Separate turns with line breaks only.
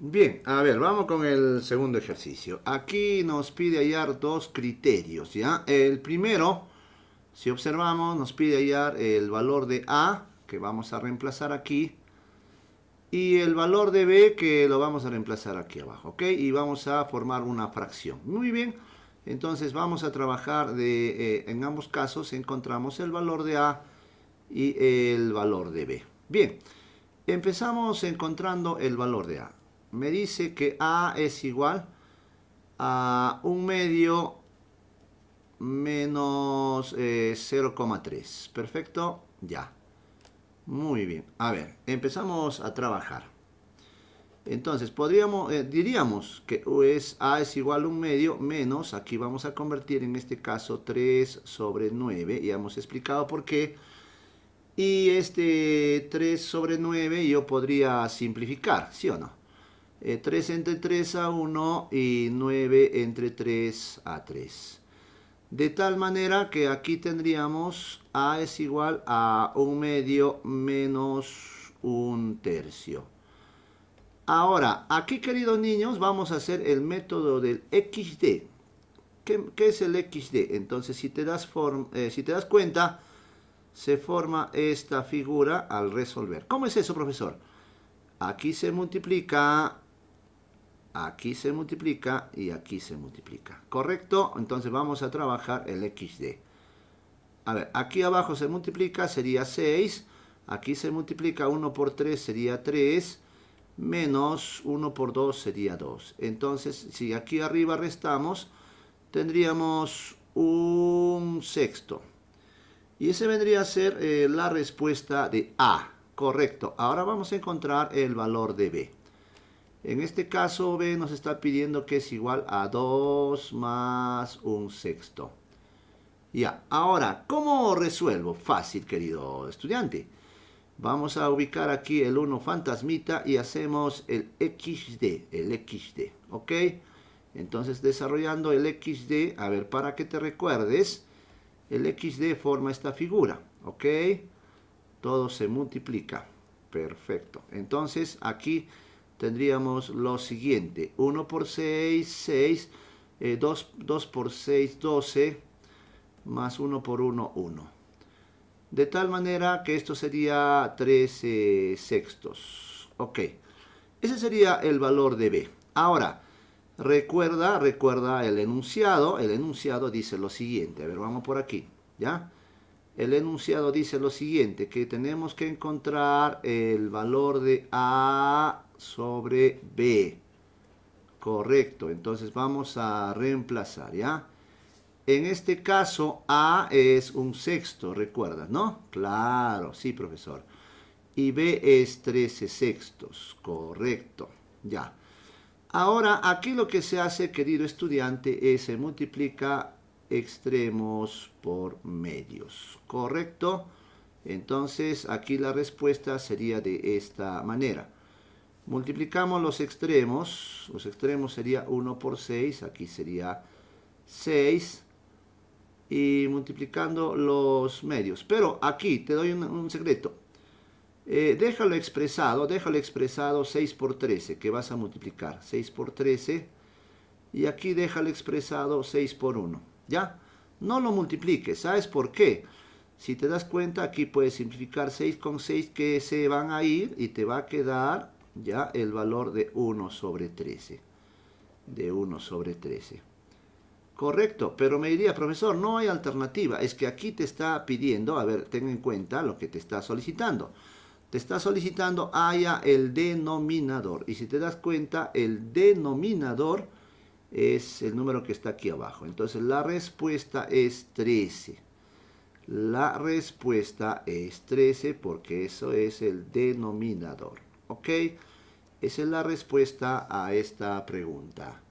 Bien, a ver, vamos con el segundo ejercicio. Aquí nos pide hallar dos criterios, ¿ya? El primero, si observamos, nos pide hallar el valor de A, que vamos a reemplazar aquí, y el valor de B, que lo vamos a reemplazar aquí abajo, ¿ok? Y vamos a formar una fracción. Muy bien, entonces vamos a trabajar de, eh, en ambos casos, encontramos el valor de A y el valor de B. Bien, Empezamos encontrando el valor de A. Me dice que A es igual a un medio menos 0,3. Eh, Perfecto, ya. Muy bien. A ver, empezamos a trabajar. Entonces, podríamos, eh, diríamos que es A es igual a un medio menos, aquí vamos a convertir en este caso 3 sobre 9. Ya hemos explicado por qué y este 3 sobre 9 yo podría simplificar, ¿sí o no? 3 eh, entre 3 a 1 y 9 entre 3 a 3. De tal manera que aquí tendríamos A es igual a 1 medio menos un tercio. Ahora, aquí queridos niños, vamos a hacer el método del XD. ¿Qué, es el XD? Entonces, si te das, eh, si te das cuenta, se forma esta figura al resolver. ¿Cómo es eso, profesor? Aquí se multiplica, aquí se multiplica y aquí se multiplica. ¿Correcto? Entonces vamos a trabajar el XD. A ver, aquí abajo se multiplica, sería 6. Aquí se multiplica 1 por 3 sería 3 menos 1 por 2 sería 2. Entonces, si aquí arriba restamos, tendríamos un sexto. Y ese vendría a ser eh, la respuesta de A. Correcto. Ahora vamos a encontrar el valor de B. En este caso, B nos está pidiendo que es igual a 2 más un sexto. Ya, ahora, ¿cómo resuelvo? Fácil, querido estudiante. Vamos a ubicar aquí el 1 fantasmita y hacemos el XD, el XD, ¿ok? Entonces, desarrollando el XD, a ver, para que te recuerdes, el XD forma esta figura, ¿ok? Todo se multiplica, perfecto. Entonces aquí tendríamos lo siguiente, 1 por 6, 6, 2, 2 por 6, 12, más 1 por 1, 1. De tal manera que esto sería 13 sextos. Ok. Ese sería el valor de B. Ahora, Recuerda, recuerda el enunciado. El enunciado dice lo siguiente. A ver, vamos por aquí. ¿Ya? El enunciado dice lo siguiente, que tenemos que encontrar el valor de A sobre B. Correcto, entonces vamos a reemplazar, ¿ya? En este caso, A es un sexto, ¿recuerdas, no? Claro, sí, profesor. Y B es 13 sextos, correcto, ya. Ahora, aquí lo que se hace, querido estudiante, es se multiplica extremos por medios, ¿correcto? Entonces, aquí la respuesta sería de esta manera. Multiplicamos los extremos, los extremos sería 1 por 6, aquí sería 6, y multiplicando los medios. Pero aquí te doy un, un secreto, eh, déjalo expresado, déjalo expresado 6 por 13, que vas a multiplicar. 6 por 13. Y aquí déjalo expresado 6 por 1. ¿Ya? No lo multipliques. ¿Sabes por qué? Si te das cuenta, aquí puedes simplificar 6 con 6 que se van a ir y te va a quedar ya el valor de 1 sobre 13. De 1 sobre 13. Correcto, pero me diría, profesor, no hay alternativa. Es que aquí te está pidiendo, a ver, ten en cuenta lo que te está solicitando te está solicitando haya el denominador. Y si te das cuenta, el denominador es el número que está aquí abajo. Entonces la respuesta es 13. La respuesta es 13 porque eso es el denominador. ¿Ok? Esa es la respuesta a esta pregunta.